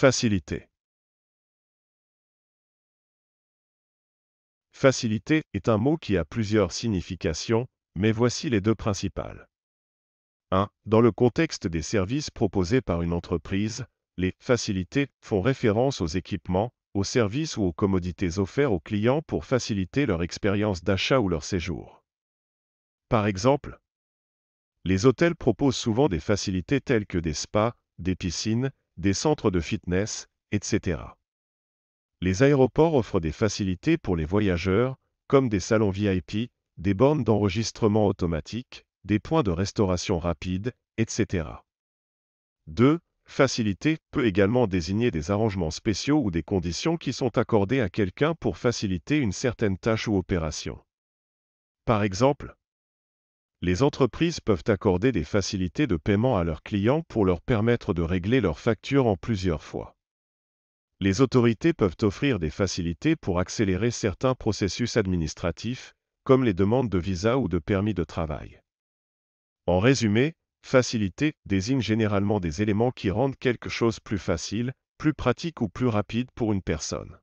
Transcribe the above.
Facilité. Facilité est un mot qui a plusieurs significations, mais voici les deux principales. 1. Dans le contexte des services proposés par une entreprise, les facilités font référence aux équipements, aux services ou aux commodités offerts aux clients pour faciliter leur expérience d'achat ou leur séjour. Par exemple, les hôtels proposent souvent des facilités telles que des spas, des piscines, des centres de fitness, etc. Les aéroports offrent des facilités pour les voyageurs, comme des salons VIP, des bornes d'enregistrement automatique, des points de restauration rapide, etc. 2. Facilité peut également désigner des arrangements spéciaux ou des conditions qui sont accordées à quelqu'un pour faciliter une certaine tâche ou opération. Par exemple, les entreprises peuvent accorder des facilités de paiement à leurs clients pour leur permettre de régler leurs factures en plusieurs fois. Les autorités peuvent offrir des facilités pour accélérer certains processus administratifs, comme les demandes de visa ou de permis de travail. En résumé, facilité désigne généralement des éléments qui rendent quelque chose plus facile, plus pratique ou plus rapide pour une personne.